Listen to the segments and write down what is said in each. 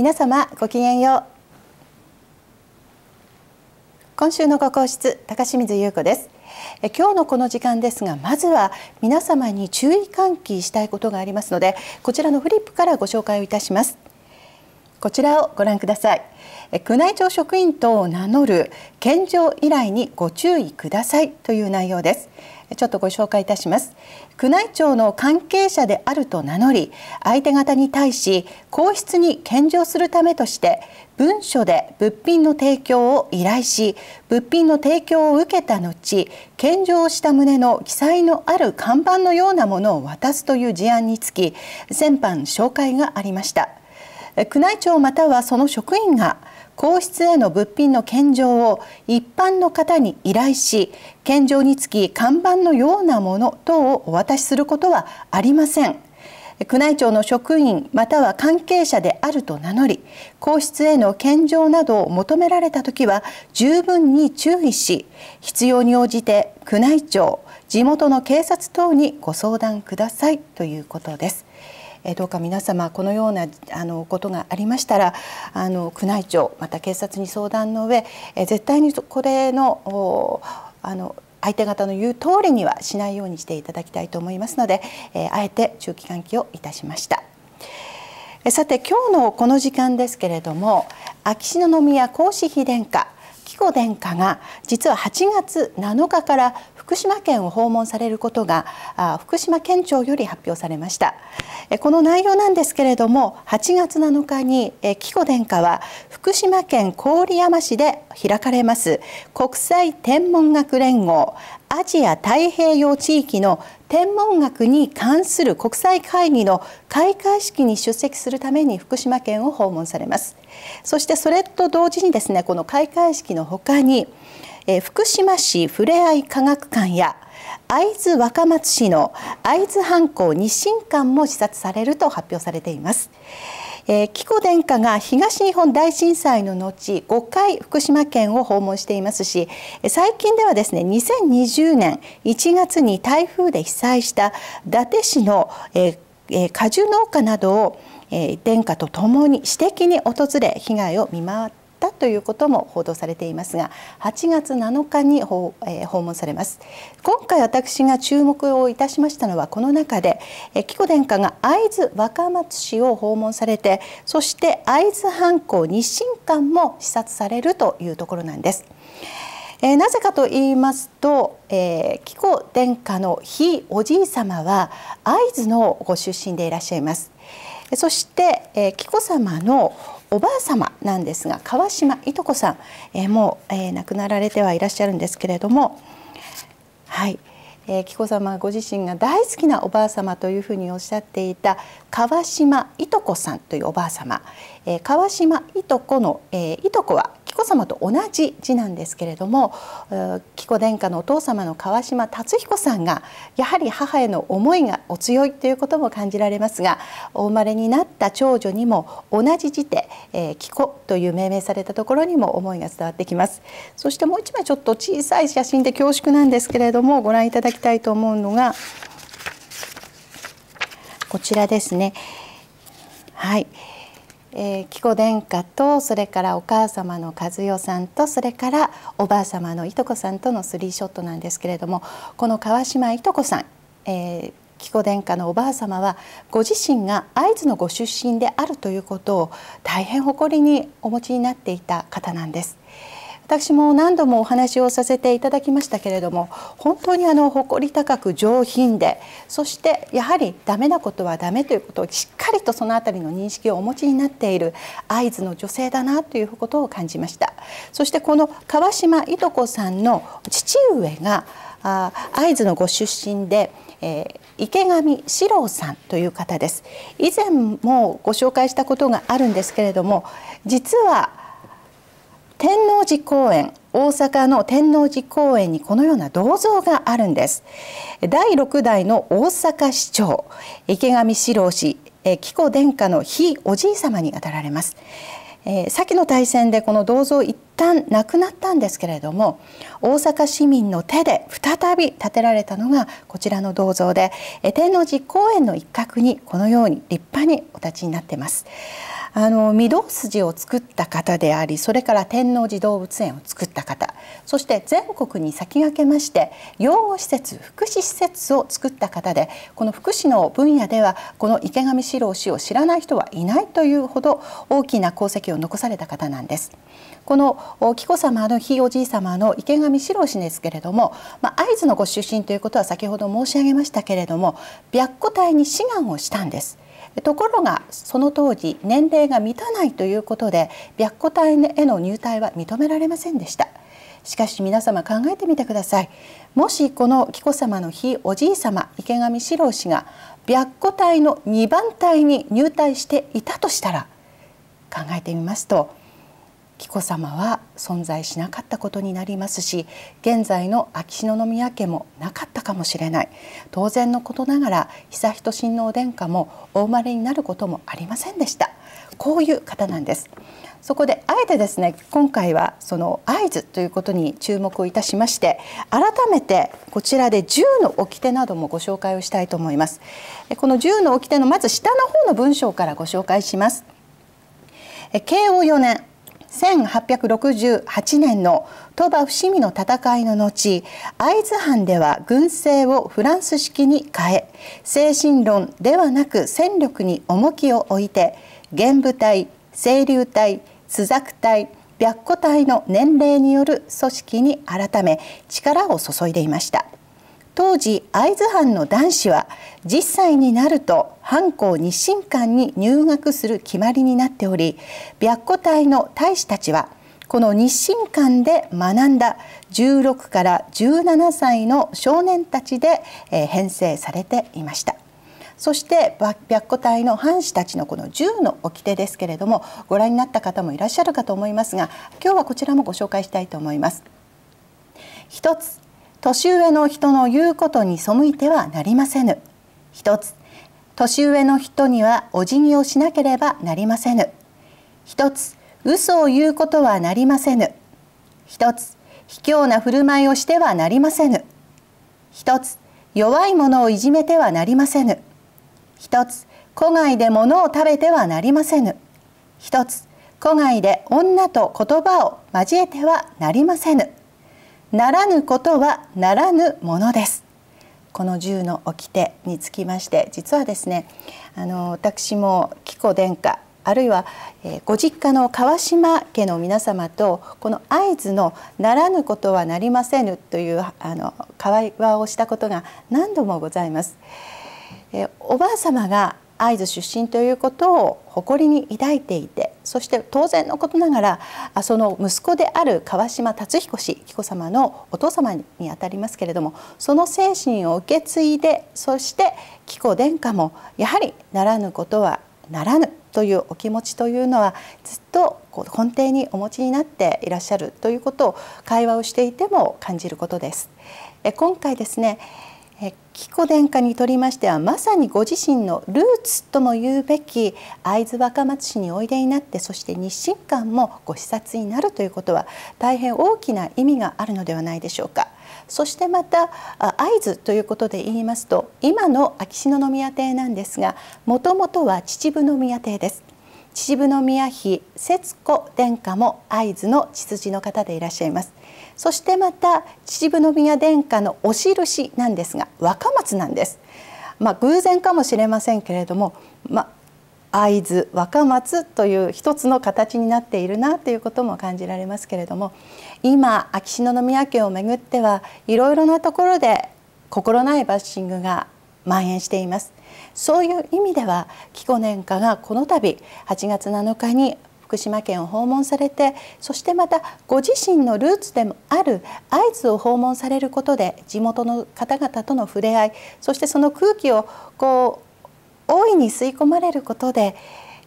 皆様ごきげんよう今週のご講室高清水優子ですえ今日のこの時間ですがまずは皆様に注意喚起したいことがありますのでこちらのフリップからご紹介をいたしますこちらをご覧ください宮内庁職員等を名乗る献上依頼にご注意くださいという内容ですちょっとご紹介いたします宮内庁の関係者であると名乗り相手方に対し皇室に献上するためとして文書で物品の提供を依頼し物品の提供を受けた後献上した旨の記載のある看板のようなものを渡すという事案につき先般紹介がありました宮内庁またはその職員が皇室への物品の献上を一般の方に依頼し献上につき看板のようなもの等をお渡しすることはありません宮内庁の職員または関係者であると名乗り皇室への献上などを求められた時は十分に注意し必要に応じて宮内庁地元の警察等にご相談くださいということです。えどうか皆様このようなあのことがありましたらあの宮内庁また警察に相談の上、え絶対にこれのあの相手方の言う通りにはしないようにしていただきたいと思いますので、えあえて中期換気をいたしました。さて今日のこの時間ですけれども秋篠宮皇嗣妃殿下紀子殿下が実は8月7日から福島県を訪問されることが福島県庁より発表されましたこの内容なんですけれども8月7日に紀子殿下は福島県郡山市で開かれます国際天文学連合アジア太平洋地域の天文学に関する国際会議の開会式に出席するために福島県を訪問されますそしてそれと同時にですねこの開会式のほかに福島市ふれあい科学館や会津若松市の会津藩校日進館も視察されると発表されています。え紀子殿下が東日本大震災の後5回福島県を訪問していますし最近ではですね2020年1月に台風で被災した伊達市の、ええ果樹農家などを、え殿下とともに私的に訪れ被害を見回ってったということも報道されていますが8月7日に訪,、え訪問されます今回私が注目をいたしましたのはこの中で、え紀子殿下が会津若松市を訪問されてそして会津藩校日進館も視察されるというところなんです。えー、なぜかと言いますと、えー、紀子殿下のひおじい様は会津のご出身でいらっしゃいますそして、えー、紀子様のおばあ様なんですが川島いとこさん、えー、もう、えー、亡くなられてはいらっしゃるんですけれどもはい、えー、紀子様ご自身が大好きなおばあ様というふうにおっしゃっていた川島いとこさんというおばあ様、えー、川島いとこの、えー、いとこは子様と同じ字なんですけれども紀子殿下のお父様の川島達彦さんがやはり母への思いがお強いということも感じられますがお生まれになった長女にも同じ字で、え紀子という命名されたところにも思いが伝わってきますそしてもう一枚ちょっと小さい写真で恐縮なんですけれどもご覧いただきたいと思うのがこちらですねはい。え紀子殿下とそれからお母様の和代さんとそれからおばあ様のいとこさんとのスリーショットなんですけれどもこの川島いとこさん、えー、紀子殿下のおばあ様はご自身が会津のご出身であるということを大変誇りにお持ちになっていた方なんです。私も何度もお話をさせていただきましたけれども本当にあの誇り高く上品でそしてやはりダメなことはダメということをしっかりとその辺りの認識をお持ちになっている会津の女性だなということを感じましたそしてこの川島いとこさんの父上が会津のご出身でえー、池上史郎さんという方です以前もご紹介したことがあるんですけれども実は天王寺公園大阪の天王寺公園にこのような銅像があるんです第6代の大阪市長池上四郎氏紀子殿下の非おじい様にあたられますえー、先の大戦でこの銅像一旦なくなったんですけれども大阪市民の手で再び建てられたのがこちらの銅像で天王寺公園の一角にこのように立派にお立ちになっています。あの御堂筋を作った方でありそれから天王寺動物園を作った方そして全国に先駆けまして養護施設福祉施設を作った方でこの福祉の分野ではこの池上四郎氏を知らない人はいないというほど大きな功績を残された方なんです。この紀子さまのひいおじいさまの池上四郎氏ですけれども、まあ、会津のご出身ということは先ほど申し上げましたけれども白虎隊に志願をしたんです。ところがその当時年齢が満たないということで白虎隊への入隊は認められませんでした。しかし皆様考えてみてくださいもしこの紀子さまのひいおじいさま池上四郎氏が白虎隊の2番隊に入隊していたとしたら考えてみますと紀子さまは存在しなかったことになりますし現在の秋篠宮家もなかったかもしれない当然のことながら悠仁親王殿下もお生まれになることもありませんでしたこういう方なんですそこであえてですね今回はその合図ということに注目をいたしまして改めてこちらで1の掟などもご紹介をしたいと思いますこの1の掟のまず下の方の文章からご紹介します慶応4年1868年の鳥羽伏見の戦いの後会津藩では軍政をフランス式に変え精神論ではなく戦力に重きを置いて玄武隊清流隊朱雀隊白虎隊の年齢による組織に改め力を注いでいました。当時会津藩の男子は10歳になると藩校日進館に入学する決まりになっており白虎隊の大使たちはこの日進館で学んだ16から17歳の少年たちで編成されていました。そして白虎隊の藩士たちのこの10の掟ですけれどもご覧になった方もいらっしゃるかと思いますが今日はこちらもご紹介したいと思います。1つ年上の人の言うことに背いてはなりませぬ一つ年上の人にはお辞儀をしなければなりませぬ一つ嘘を言うことはなりませぬ一つ卑怯な振る舞いをしてはなりませぬ一つ弱いものをいじめてはなりませぬ一つ戸外で物を食べてはなりませぬ一つ戸外で女と言葉を交えてはなりませぬならぬことはならぬものですこの十の掟につきまして実はですねあの私も紀子殿下あるいは、えー、ご実家の川島家の皆様とこの会津の「ならぬことはなりませぬ」というあの会話をしたことが何度もございます。えー、おばあ様が会津出身ということを誇りに抱いていてそして当然のことながらその息子である川島達彦氏紀子さまのお父様にあたりますけれどもその精神を受け継いでそして紀子殿下もやはりならぬことはならぬというお気持ちというのはずっと根底にお持ちになっていらっしゃるということを会話をしていても感じることです。今回ですね紀子殿下にとりましてはまさにご自身のルーツとも言うべき会津若松市においでになってそして日進館もご視察になるということは大変大きな意味があるのではないでしょうか。そしてまた会津ということで言いますと今の秋篠宮邸なんですがもともとは秩父宮邸です。秩父宮妃節子殿下も会津の血筋の方でいらっしゃいます。そしてまた秩父宮殿下のお印なんですが若松なんです。まあ、偶然かもしれませんけれども、まあ、会津若松という一つの形になっているなということも感じられますけれども今秋篠宮家をめぐってはいろいろなところで心ないバッシングが蔓延していますそういう意味では紀子年下がこの度8月7日に福島県を訪問されてそしてまたご自身のルーツでもある会津を訪問されることで地元の方々との触れ合いそしてその空気をこう大いに吸い込まれることで、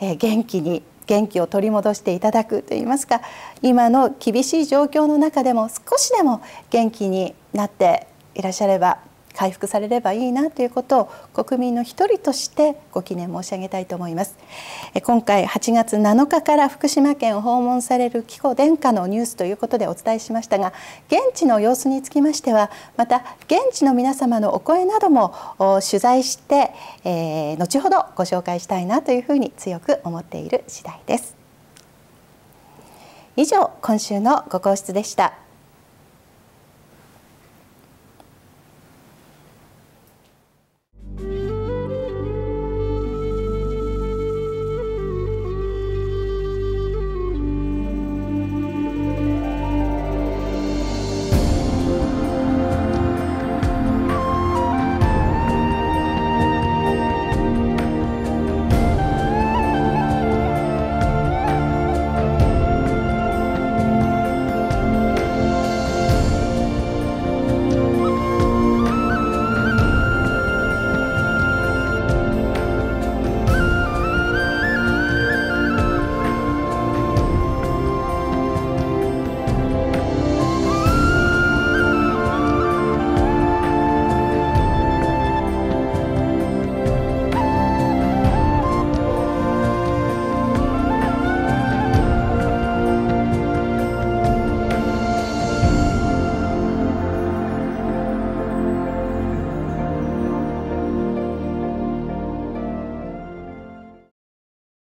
えー、元気に元気を取り戻していただくといいますか今の厳しい状況の中でも少しでも元気になっていらっしゃれば回復されればいいなということを国民の一人としてご記念申し上げたいと思います今回8月7日から福島県を訪問される紀子殿下のニュースということでお伝えしましたが現地の様子につきましてはまた現地の皆様のお声なども取材して、えー、後ほどご紹介したいなというふうに強く思っている次第です以上今週のご皇室でした